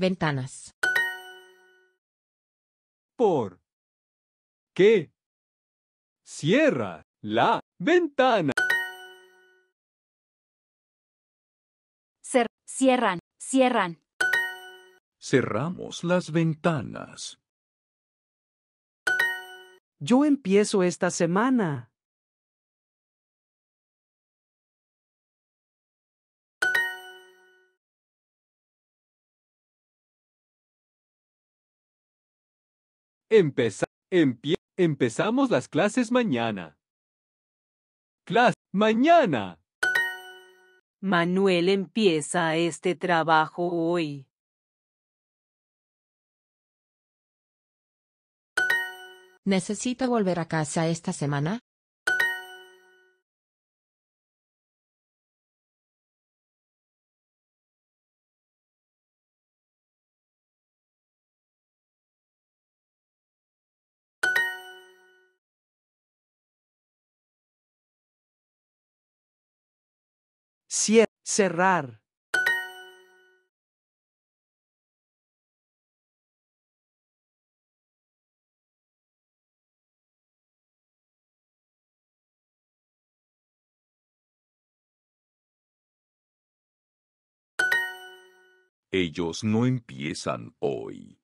Ventanas. Por. ¿Qué? Cierra la ventana. cierran, cierran. Cerramos las ventanas. Yo empiezo esta semana. empezamos las clases mañana. Clase, mañana. Manuel empieza este trabajo hoy. ¿Necesito volver a casa esta semana? Cier cerrar. Ellos no empiezan hoy.